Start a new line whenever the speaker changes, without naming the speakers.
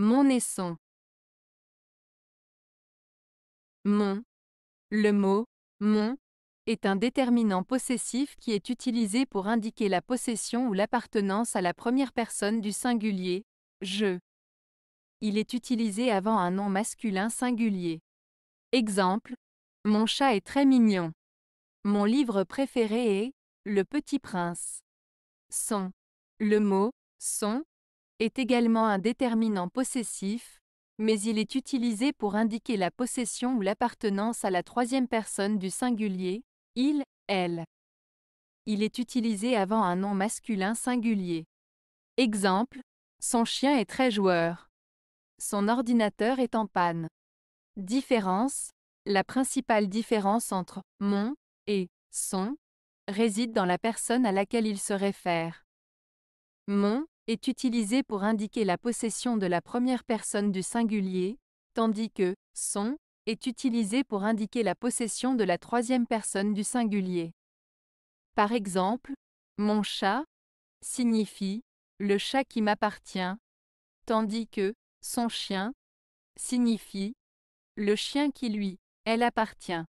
Mon son.
Mon. Le mot mon est un déterminant possessif qui est utilisé pour indiquer la possession ou l'appartenance à la première personne du singulier, je. Il est utilisé avant un nom masculin singulier. Exemple, mon chat est très mignon. Mon livre préféré est Le Petit Prince. Son. Le mot son est également un déterminant possessif, mais il est utilisé pour indiquer la possession ou l'appartenance à la troisième personne du singulier, il, elle. Il est utilisé avant un nom masculin singulier. Exemple, son chien est très joueur. Son ordinateur est en panne. Différence, la principale différence entre mon et son réside dans la personne à laquelle il se réfère. Mon est utilisé pour indiquer la possession de la première personne du singulier, tandis que son est utilisé pour indiquer la possession de la troisième personne du singulier. Par exemple, mon chat signifie le chat qui m'appartient, tandis que son chien signifie le chien qui
lui, elle appartient.